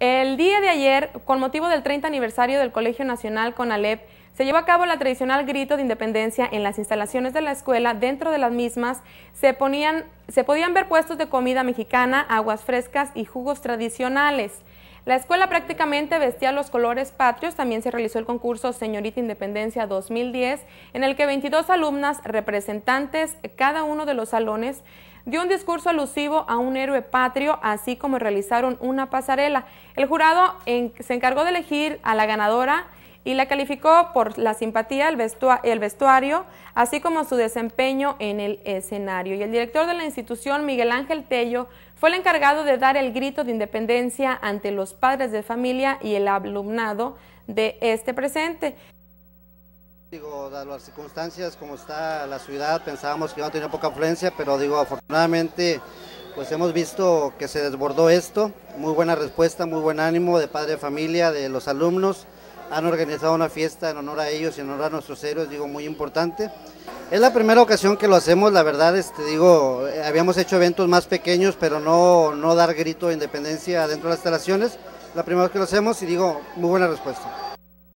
El día de ayer, con motivo del 30 aniversario del Colegio Nacional Conalep, se llevó a cabo la tradicional grito de independencia en las instalaciones de la escuela. Dentro de las mismas se, ponían, se podían ver puestos de comida mexicana, aguas frescas y jugos tradicionales. La escuela prácticamente vestía los colores patrios. También se realizó el concurso Señorita Independencia 2010, en el que 22 alumnas representantes cada uno de los salones dio un discurso alusivo a un héroe patrio, así como realizaron una pasarela. El jurado se encargó de elegir a la ganadora y la calificó por la simpatía, el, el, vestuario, así como su desempeño en el escenario. Y el director de la institución, Miguel Ángel Tello, fue el encargado de dar el grito de independencia ante los padres de familia y el alumnado de este presente. Digo, dadas las circunstancias como está la ciudad, pensábamos que iba a tener poca afluencia, pero digo, afortunadamente, pues hemos visto que se desbordó esto. Muy buena respuesta, muy buen ánimo de padre de familia, de los alumnos. Han organizado una fiesta en honor a ellos y en honor a nuestros héroes, digo, muy importante. Es la primera ocasión que lo hacemos, la verdad, este, digo, eh, habíamos hecho eventos más pequeños, pero no, no dar grito de independencia dentro de las instalaciones. La primera vez que lo hacemos y digo, muy buena respuesta.